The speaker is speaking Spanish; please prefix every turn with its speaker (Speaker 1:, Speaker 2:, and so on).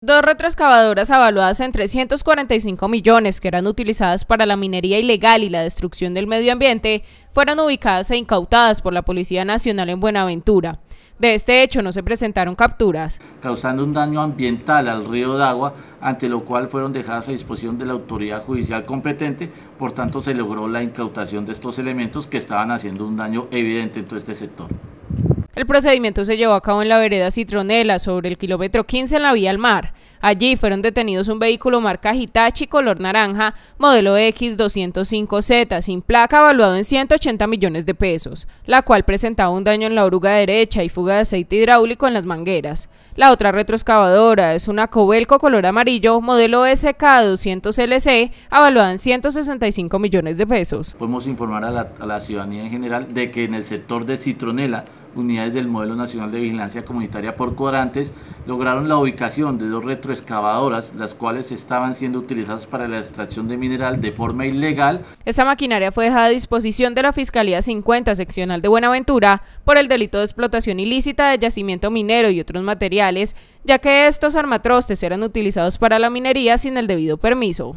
Speaker 1: Dos retroexcavadoras avaluadas en 345 millones que eran utilizadas para la minería ilegal y la destrucción del medio ambiente fueron ubicadas e incautadas por la Policía Nacional en Buenaventura. De este hecho no se presentaron capturas.
Speaker 2: Causando un daño ambiental al río Dagua, ante lo cual fueron dejadas a disposición de la autoridad judicial competente, por tanto se logró la incautación de estos elementos que estaban haciendo un daño evidente en todo este sector.
Speaker 1: El procedimiento se llevó a cabo en la vereda Citronela, sobre el kilómetro 15 en la vía al mar. Allí fueron detenidos un vehículo marca Hitachi color naranja, modelo X205Z, sin placa, valuado en 180 millones de pesos, la cual presentaba un daño en la oruga derecha y fuga de aceite hidráulico en las mangueras. La otra retroexcavadora es una Cobelco color amarillo, modelo SK200LC, avaluada en 165 millones de pesos.
Speaker 2: Podemos informar a la ciudadanía en general de que en el sector de Citronela unidades del Modelo Nacional de Vigilancia Comunitaria por Cuadrantes lograron la ubicación de dos retroexcavadoras, las cuales estaban siendo utilizadas para la extracción de mineral de forma ilegal.
Speaker 1: Esta maquinaria fue dejada a disposición de la Fiscalía 50 Seccional de Buenaventura por el delito de explotación ilícita de yacimiento minero y otros materiales, ya que estos armatrostes eran utilizados para la minería sin el debido permiso.